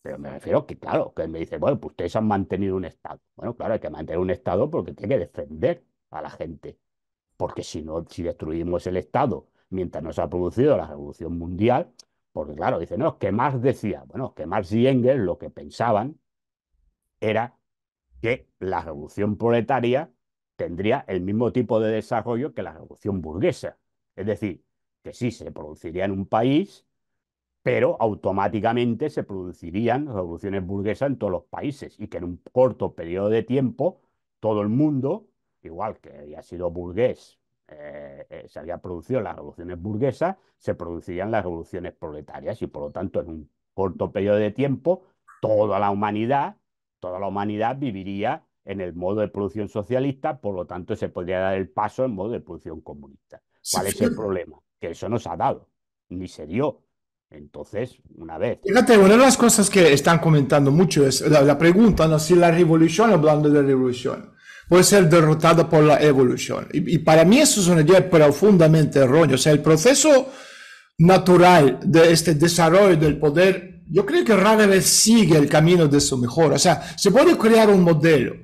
Pero me refiero que, claro, que me dice, bueno, pues ustedes han mantenido un Estado. Bueno, claro, hay que mantener un Estado porque tiene que defender a la gente. Porque si no, si destruimos el Estado mientras no se ha producido la revolución mundial, porque claro, dice, no, que Marx decía, bueno, que Marx y Engels lo que pensaban era que la revolución proletaria tendría el mismo tipo de desarrollo que la revolución burguesa. Es decir, que sí se produciría en un país, pero automáticamente se producirían revoluciones burguesas en todos los países y que en un corto periodo de tiempo todo el mundo, igual que había sido burgués, eh, eh, se había producido las revoluciones burguesas, se producirían las revoluciones proletarias y por lo tanto en un corto periodo de tiempo toda la humanidad, toda la humanidad viviría en el modo de producción socialista, por lo tanto se podría dar el paso en modo de producción comunista. ¿Cuál es el problema? Que eso no se ha dado, ni se dio entonces, una vez. Fíjate, una de las cosas que están comentando mucho es la, pregunta, ¿no? Si la revolución, hablando de revolución, puede ser derrotada por la evolución. Y, para mí eso es una idea profundamente errónea. O sea, el proceso natural de este desarrollo del poder, yo creo que rara vez sigue el camino de su mejor. O sea, se puede crear un modelo,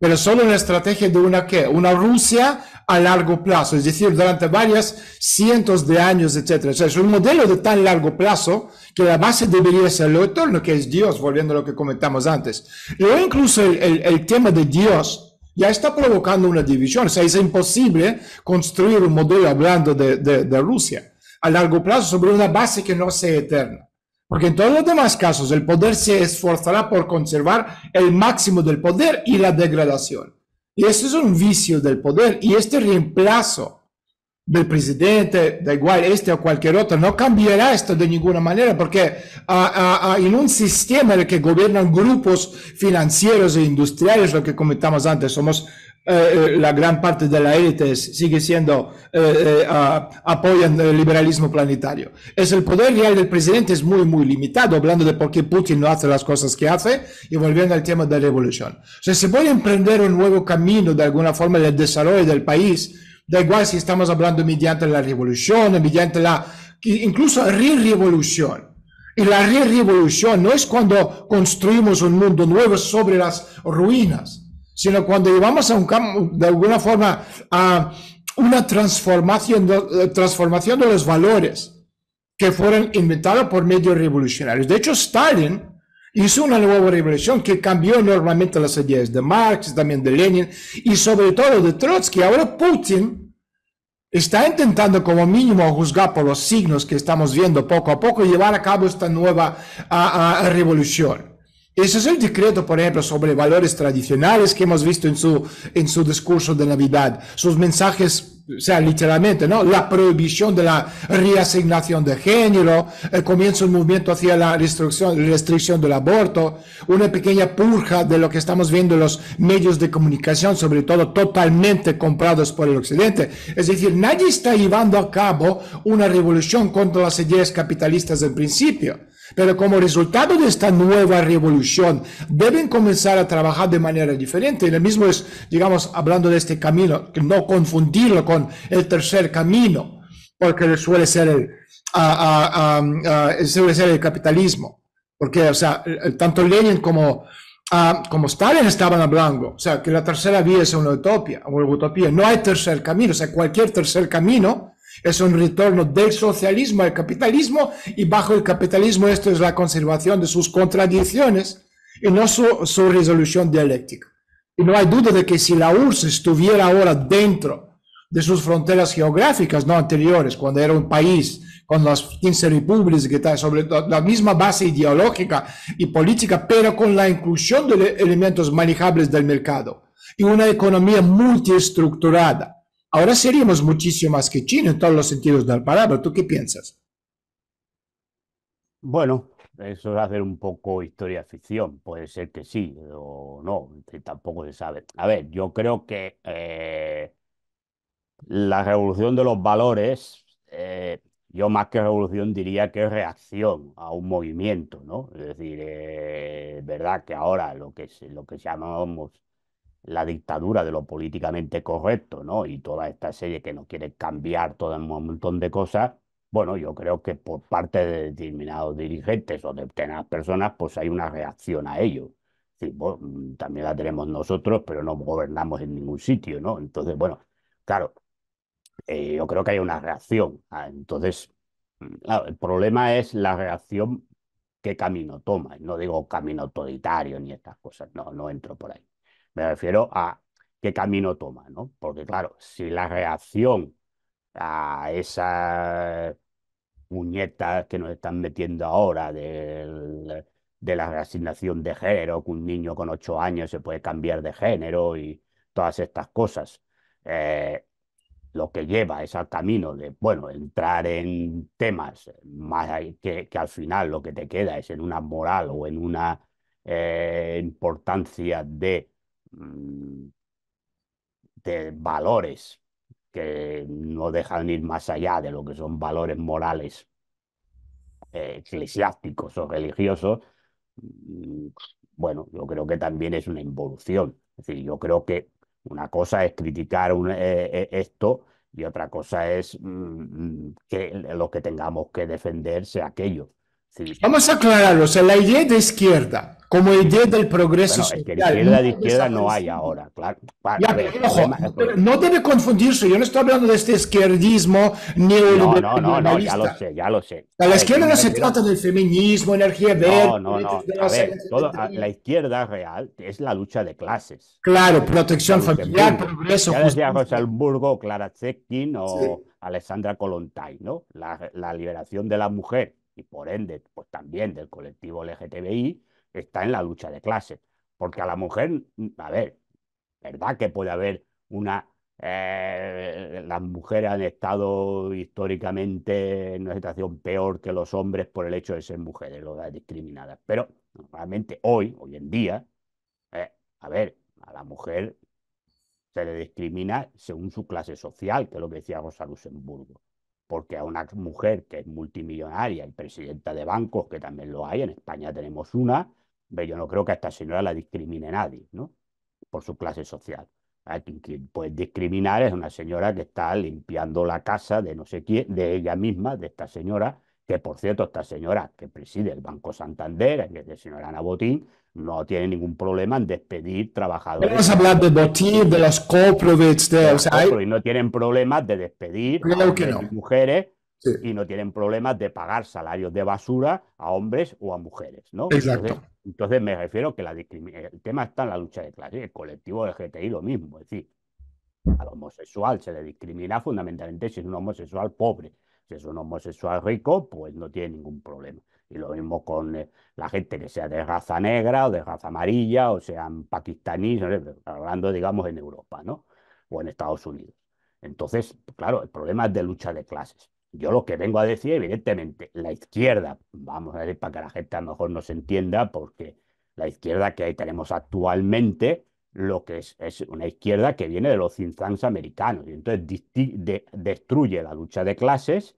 pero solo una estrategia de una, ¿qué? Una Rusia a largo plazo, es decir, durante varias cientos de años, etcétera. O es un modelo de tan largo plazo que la base debería ser lo eterno, que es Dios, volviendo a lo que comentamos antes. Luego incluso el, tema de Dios ya está provocando una división. O sea, es imposible construir un modelo hablando de, de, Rusia a largo plazo sobre una base que no sea eterna. Porque en todos los demás casos el poder se esforzará por conservar el máximo del poder y la degradación. Y eso es un vicio del poder. Y este reemplazo del presidente, da igual este o cualquier otro, no cambiará esto de ninguna manera, porque ah, ah, ah, en un sistema en el que gobiernan grupos financieros e industriales, lo que comentamos antes, somos eh, eh, la gran parte de la élite sigue siendo, eh, eh apoyan el liberalismo planetario. Es el poder real del presidente es muy, muy limitado, hablando de por qué Putin no hace las cosas que hace y volviendo al tema de la revolución. O sea, se puede emprender un nuevo camino de alguna forma del desarrollo del país, da igual si estamos hablando mediante la revolución, mediante la, incluso re-revolución. Y la re-revolución no es cuando construimos un mundo nuevo sobre las ruinas sino cuando llevamos a un de alguna forma, a una transformación, eh, transformación de los valores que fueron inventados por medios revolucionarios. De hecho, Stalin hizo una nueva revolución que cambió enormemente las ideas de Marx, también de Lenin y sobre todo de Trotsky. Ahora Putin está intentando como mínimo juzgar por los signos que estamos viendo poco a poco llevar a cabo esta nueva ah, ah, revolución. Ese es el decreto, por ejemplo, sobre valores tradicionales que hemos visto en su, en su discurso de Navidad. Sus mensajes, o sea, literalmente, ¿no? La prohibición de la reasignación de género, el comienzo del movimiento hacia la restricción, restricción del aborto, una pequeña purja de lo que estamos viendo en los medios de comunicación, sobre todo totalmente comprados por el Occidente. Es decir, nadie está llevando a cabo una revolución contra las ideas capitalistas del principio pero como resultado de esta nueva revolución, deben comenzar a trabajar de manera diferente. Y lo mismo es, digamos, hablando de este camino, que no confundirlo con el tercer camino, porque suele ser el, suele ser el capitalismo. Porque, o sea, tanto Lenin como, como Stalin estaban hablando, o sea, que la tercera vía es una utopía, una utopía. No hay tercer camino, o sea, cualquier tercer camino es un retorno del socialismo al capitalismo y bajo el capitalismo esto es la conservación de sus contradicciones y no su, resolución dialéctica. Y no hay duda de que si la URSS estuviera ahora dentro de sus fronteras geográficas, no anteriores, cuando era un país con las 15 repúblicas que está sobre la misma base ideológica y política, pero con la inclusión de elementos manejables del mercado y una economía multiestructurada Ahora seríamos muchísimo más que China en todos los sentidos de la palabra. ¿Tú qué piensas? Bueno, eso es hacer un poco historia ficción. Puede ser que sí o no, tampoco se sabe. A ver, yo creo que eh, la revolución de los valores, eh, yo más que revolución diría que es reacción a un movimiento, ¿no? Es decir, eh, verdad que ahora lo que, lo que llamamos la dictadura de lo políticamente correcto, ¿no? Y toda esta serie que nos quiere cambiar todo un montón de cosas, bueno, yo creo que por parte de determinados dirigentes o de determinadas personas, pues hay una reacción a ello. Sí, mm, también la tenemos nosotros, pero no gobernamos en ningún sitio, ¿no? Entonces, bueno, claro, eh, yo creo que hay una reacción. Ah, entonces, mm, el problema es la reacción que camino toma. No digo camino autoritario ni estas cosas, no, no entro por ahí. Me refiero a qué camino toma, ¿no? Porque claro, si la reacción a esas uñetas que nos están metiendo ahora de la reasignación de género, que un niño con ocho años se puede cambiar de género y todas estas cosas, eh, lo que lleva es al camino de, bueno, entrar en temas más que, al final lo que te queda es en una moral o en una eh, importancia de Mm, de valores que no dejan ir más allá de lo que son valores morales eh, eclesiásticos o religiosos, mm, bueno, yo creo que también es una involución. Es decir, yo creo que una cosa es criticar eh, eh, esto y otra cosa es mm, que lo que tengamos que defender sea aquello. Vamos a aclararlo, o sea, la idea de izquierda, como idea del progreso social. Es que izquierda de izquierda no hay ahora, claro. no debe confundirse, yo no estoy hablando de este izquierdismo neoliberal. No, no, no, ya lo sé, ya lo sé. A la izquierda no se trata del feminismo, energía verde. No, no, no. A ver, la izquierda real es la lucha de clases. Claro, protección familiar, progreso. Ya decía Rosalburgo, Clara Zetkin o Alessandra Kolontai, ¿no? La, la liberación de la mujer y por ende pues también del colectivo LGTBI está en la lucha de clases. Porque a la mujer, mm, a ver, ¿verdad que puede haber una... Eh, las mujeres han estado históricamente en una situación peor que los hombres por el hecho de ser mujeres, lo discriminadas. Pero normalmente hoy, hoy en día, eh, a ver, a la mujer se le discrimina según su clase social, que es lo que decía Rosa Luxemburgo porque a una mujer que es multimillonaria y presidenta de bancos, que también lo hay, en España tenemos una, yo no creo que a esta señora la discrimine nadie, ¿no? Por su clase social. A quien, puede discriminar es una señora que está limpiando la casa de no sé quién, de ella misma, de esta señora, que por cierto, esta señora que preside el Banco Santander, que es la señora Ana Botín, no tiene ningún problema en despedir trabajadores. a hablar de Botín, de los de, o sea, no tienen problemas de despedir a mujeres y no tienen problemas de pagar salarios de basura a hombres o a mujeres, ¿no? Entonces, me refiero que la el tema está en la lucha de clases, el colectivo LGTBI lo mismo, es decir, al homosexual se le discrimina fundamentalmente si es un homosexual pobre si es un homosexual rico, pues no tiene ningún problema. Y lo mismo con eh, la gente que sea de raza negra o de raza amarilla o sean pakistaníes, hablando, digamos, en Europa, ¿no? O en Estados Unidos. Entonces, claro, el problema es de lucha de clases. Yo lo que vengo a decir, evidentemente, la izquierda, vamos a decir para que la gente a lo mejor nos entienda, porque la izquierda que ahí tenemos actualmente, lo que es, una izquierda que viene de los think americanos y entonces destruye la lucha de clases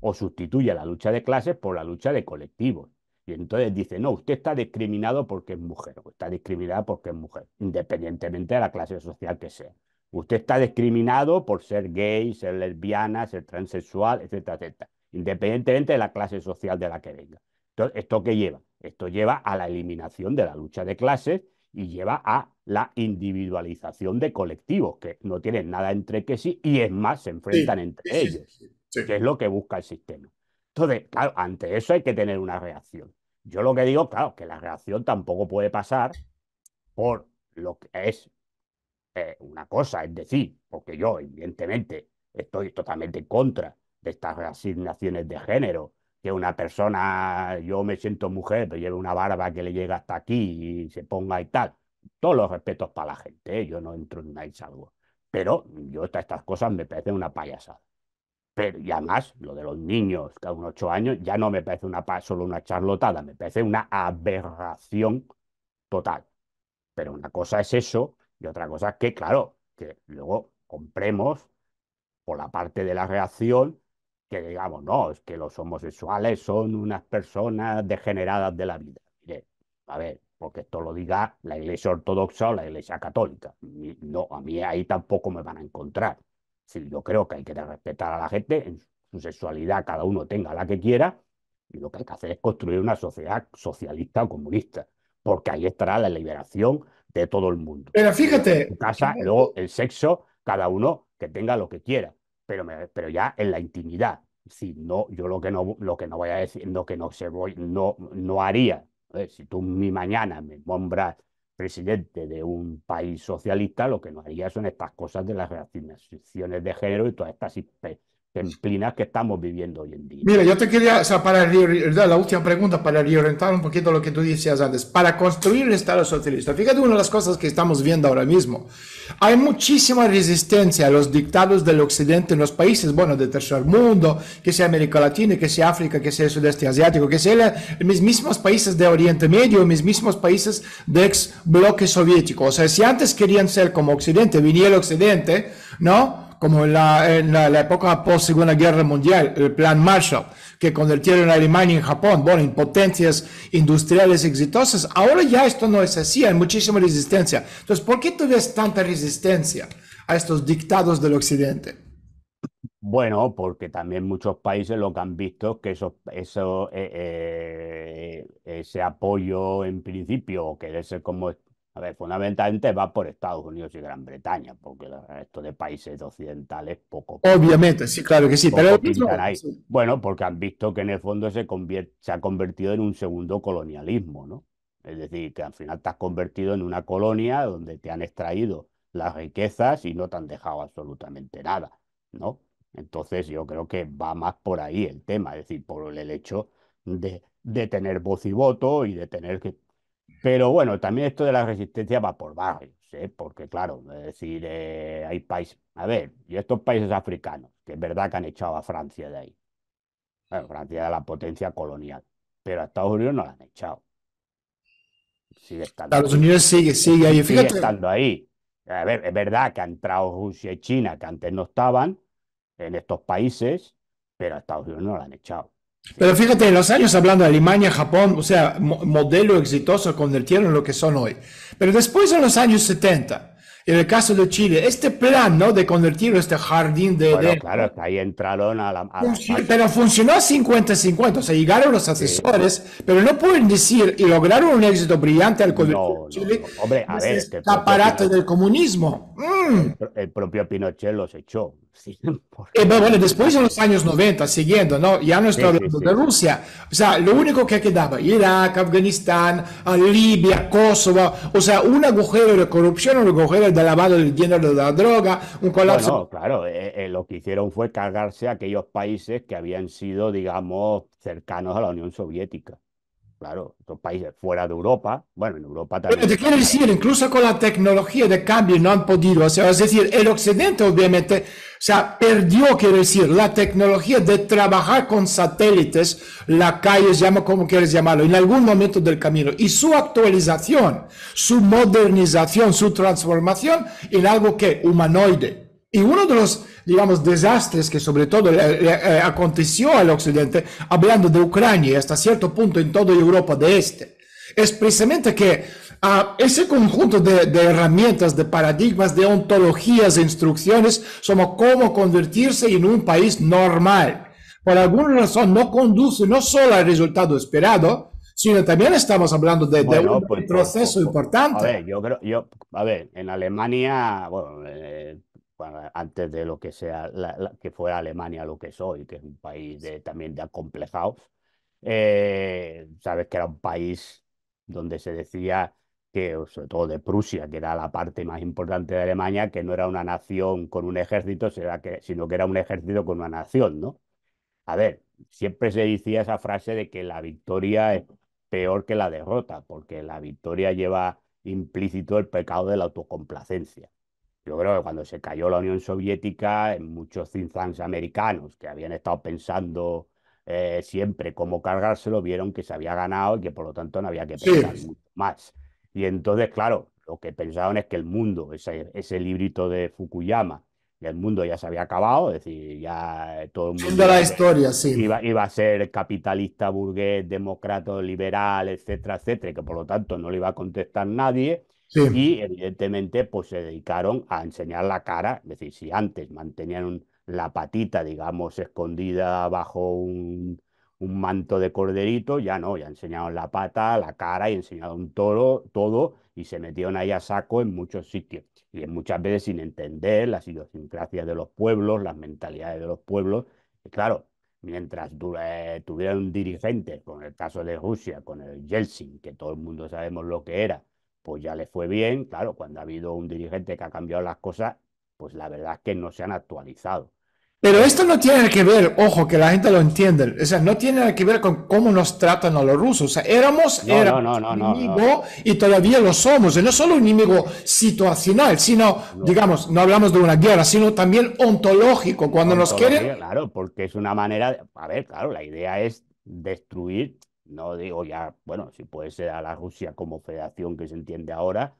o sustituye la lucha de clases por la lucha de colectivos. Y entonces dice, no, usted está discriminado porque es mujer, o está discriminada porque es mujer, independientemente de la clase social que sea. Usted está discriminado por ser gay, ser lesbiana, ser transexual, etcétera, etcétera, independientemente de la clase social de la que venga. Entonces, ¿esto qué lleva? Esto lleva a la eliminación de la lucha de clases y lleva a la individualización de colectivos que no tienen nada entre que sí y es más, se enfrentan entre ellos, que es lo que busca el sistema. Entonces, claro, ante eso hay que tener una reacción. Yo lo que digo, claro, que la reacción tampoco puede pasar por lo que es eh, una cosa, es decir, porque yo evidentemente estoy totalmente en contra de estas reasignaciones de género que una persona, yo me siento mujer, pero lleve una barba que le llega hasta aquí y se ponga y tal. Todos los respetos para la gente, ¿eh? yo no entro en nada y Pero yo estas cosas me parecen una payasada. Pero, y además, lo de los niños, cada unos ocho años, ya no me parece una solo una charlotada, me parece una aberración total. Pero una cosa es eso y otra cosa es que, claro, que luego compremos por la parte de la reacción que digamos, no, es que los homosexuales son unas personas degeneradas de la vida. Mire, a ver, porque esto lo diga la Iglesia Ortodoxa o la Iglesia Católica. No, a mí ahí tampoco me van a encontrar. Si yo creo que hay que respetar a la gente en su sexualidad, cada uno tenga la que quiera, y lo que hay que hacer es construir una sociedad socialista o comunista, porque ahí estará la liberación de todo el mundo. Pero fíjate. En casa, luego el sexo, cada uno que tenga lo que quiera pero, me, pero ya en la intimidad. Si no, yo lo que no, lo que no voy a decir, lo que no se voy, no, no haría. ¿eh? Si tú mi mañana me nombras presidente de un país socialista, lo que no haría son estas cosas de las reacciones de género y todas estas templinas que mm. estamos viviendo hoy en día. Mira, yo te quería, o sea, para la última pregunta, para reorientar un poquito lo que tú decías antes, para construir el Estado socialista, fíjate una de las cosas que estamos viendo ahora mismo, hay muchísima resistencia a los dictados del occidente en los países, bueno, del tercer mundo, que sea América Latina, que sea África, que sea el sudeste asiático, que sea mis mismos países de Oriente Medio, mis mismos países de ex bloque soviético, o sea, si antes querían ser como occidente, venía el occidente, ¿no? como en la, en época post-Segunda Guerra Mundial, el Plan Marshall, que convirtieron a Alemania y Japón, bueno, en potencias industriales exitosas. Ahora ya esto no es así, hay muchísima resistencia. Entonces, ¿por qué tú tanta resistencia a estos dictados del Occidente? Bueno, porque también muchos países lo que han visto es que eso, eso eh, eh, ese apoyo en principio, que ese como a ver, fundamentalmente va por Estados Unidos y Gran Bretaña, porque esto de países occidentales poco. Obviamente, sí, claro que sí, pero. Bueno, porque han visto que en el fondo se, ha convertido en un segundo colonialismo, ¿no? Es decir, que al final te has convertido en una colonia donde te han extraído las riquezas y no te han dejado absolutamente nada, ¿no? Entonces yo creo que va más por ahí el tema, es decir, por el hecho de, de tener voz y voto y de tener que pero bueno, también esto de la resistencia va por barrios, ¿eh? porque claro, es decir, eh, hay países, a ver, y estos países africanos, que es verdad que han echado a Francia de ahí. Bueno, Francia era la potencia colonial, pero a Estados Unidos no la han echado. Sigue estando Estados Unidos sigue, sigue ahí, fíjate. estando ahí. A ver, es verdad que han entrado Rusia y China, que antes no estaban en estos países, pero a Estados Unidos no la han echado. Pero fíjate, en los años hablando de Alemania, Japón, o sea, modelo exitoso convirtieron lo que son hoy. Pero después en los años 70, en el caso de Chile, este plan, ¿no? De convertir este jardín de... Bueno, claro, ahí entraron a la... Pero funcionó 50-50, o sea, llegaron los asesores, pero no pueden decir y lograron un éxito brillante al convertir Chile. No, aparato del comunismo. El propio Pinochet los echó. Sí, eh, bueno, después de los años 90, siguiendo, ¿no? Ya no estoy hablando de Rusia. O sea, lo único que quedaba, Irak, Afganistán, Libia, Kosovo, o sea, un agujero de corrupción, un agujero de lavado del dinero de la droga, un colapso. claro, eh, eh, lo que hicieron fue cargarse a aquellos países que habían sido, digamos, cercanos a la Unión Soviética. Claro, son países fuera de Europa, bueno, en Europa también. Pero te quiero decir, incluso con la tecnología de cambio no han podido, o sea, es decir, el Occidente obviamente, o sea, perdió, quiero decir, la tecnología de trabajar con satélites, la calle llama como quieres llamarlo, en algún momento del camino, y su actualización, su modernización, su transformación en algo que humanoide y uno de los, digamos, desastres que sobre todo eh, aconteció al Occidente, hablando de Ucrania y hasta cierto punto en toda Europa de este, es precisamente que ah, ese conjunto de, herramientas, de paradigmas, de ontologías, de instrucciones, somos cómo convertirse en un país normal. Por alguna razón no conduce no solo al resultado esperado, sino también estamos hablando de, un pues, proceso importante. A ver, yo creo, yo, a ver, en Alemania, bueno, eh, antes de lo que sea que fuera Alemania lo que soy, que es un país también de acomplejados. Eh, sabes que era un país donde se decía que, sobre todo de Prusia, que era la parte más importante de Alemania, que no era una nación con un ejército, sino que era un ejército con una nación, ¿no? A ver, siempre se decía esa frase de que la victoria es peor que la derrota, porque la victoria lleva implícito el pecado de la autocomplacencia. Yo creo que cuando se cayó la Unión Soviética, muchos zinzans americanos que habían estado pensando eh, siempre cómo cargárselo, vieron que se había ganado y que por lo tanto no había que pensar mucho más. Y entonces, claro, lo que pensaron es que el mundo, ese, ese librito de Fukuyama, el mundo ya se había acabado, es decir, ya todo el mundo... Iba, sí. Iba, iba, a ser capitalista, burgués, demócrata, liberal, etcétera, etcétera, que por lo tanto no le iba a contestar nadie, y evidentemente pues se dedicaron a enseñar la cara, es decir, si antes mantenían la patita, digamos, escondida bajo un, manto de corderito, ya no, ya enseñaron la pata, la cara y enseñaron un toro, todo, y se metieron ahí a saco en muchos sitios. Y muchas veces sin entender las idiosincrasias de los pueblos, las mentalidades de los pueblos. claro, mientras eh, tuvieran un dirigente, con el caso de Rusia, con el Yeltsin, que todo el mundo sabemos lo que era, pues ya le fue bien. Claro, cuando ha habido un dirigente que ha cambiado las cosas, pues la verdad es que no se han actualizado. Pero eh, esto no tiene que ver, ojo, que la gente lo entiende, o sea, no tiene que ver con cómo nos tratan a los rusos. O sea, éramos, no, enemigo y todavía lo somos. no solo un enemigo situacional, sino, digamos, no hablamos de una guerra, sino también ontológico, cuando nos quieren. Claro, porque es una manera, de, a ver, claro, la idea es destruir no digo ya, bueno, si puede ser a la Rusia como federación que se entiende ahora,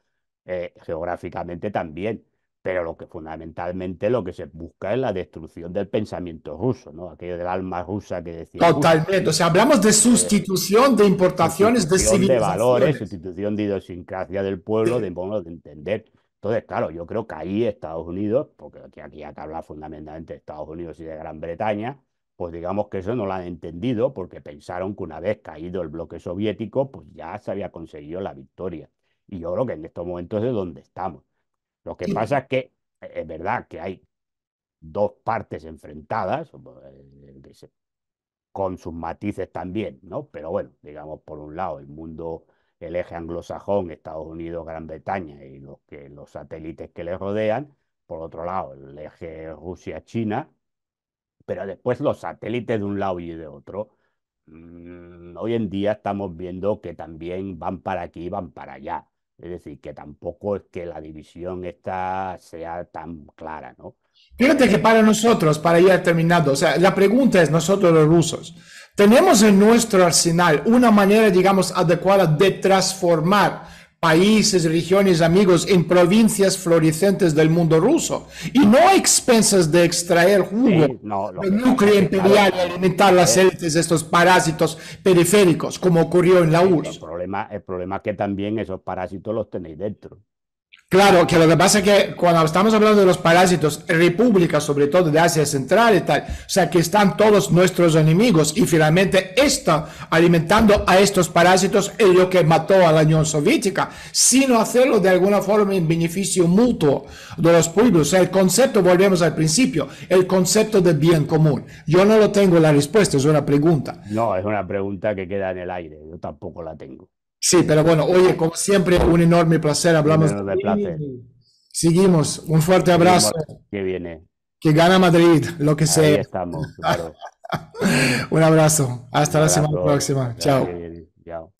eh, geográficamente también, pero lo que fundamentalmente lo que se busca es la destrucción del pensamiento ruso, ¿no? Aquello del alma rusa que decía. Totalmente, o sea, hablamos de eh, sustitución de importaciones de civilización. De valores, sustitución de idiosincrasia del pueblo, de modo de entender. Entonces, claro, yo creo que ahí Estados Unidos, porque aquí, hay que hablar fundamentalmente de Estados Unidos y de Gran Bretaña, pues digamos que eso no lo han entendido porque pensaron que una vez caído el bloque soviético, pues ya se había conseguido la victoria. Y yo creo que en estos momentos es donde estamos. Lo que pasa es que e-, es verdad que hay dos partes enfrentadas, eh, con sus matices también, ¿no? Pero bueno, digamos, por un lado, el mundo, el eje anglosajón, Estados Unidos, Gran Bretaña y los, que, los satélites que les rodean, por otro lado, el eje Rusia-China, pero después los satélites de un lado y de otro, mm, hoy en día estamos viendo que también van para aquí y van para allá. Es decir, que tampoco es que la división esta sea tan clara, ¿no? Fíjate que para nosotros, para ir terminando, o sea, la pregunta es nosotros los rusos, ¿tenemos en nuestro arsenal una manera, digamos, adecuada de transformar países, regiones, amigos, en provincias florecientes del mundo ruso. Y no a expensas de extraer jugo el núcleo imperial alimentar las eh, élites de estos parásitos periféricos, como ocurrió en la URSS. El problema, el problema es que también esos parásitos los tenéis dentro. Claro, que lo que pasa es que cuando estamos hablando de los parásitos, repúblicas sobre todo de Asia Central y tal, o sea que están todos nuestros enemigos y finalmente está alimentando a estos parásitos es lo que mató a la Unión Soviética, sino hacerlo de alguna forma en beneficio mutuo de los pueblos. O sea, el concepto, volvemos al principio, el concepto de bien común. Yo no lo tengo la respuesta, es una pregunta. No, es una pregunta que queda en el aire, yo tampoco la tengo. Sí, pero bueno, oye, como siempre, un enorme placer. Hablamos. de placer. Seguimos. Un fuerte abrazo. Que viene. Que gana Madrid, lo que sea. Ahí estamos, un abrazo. Hasta la semana próxima. Chao.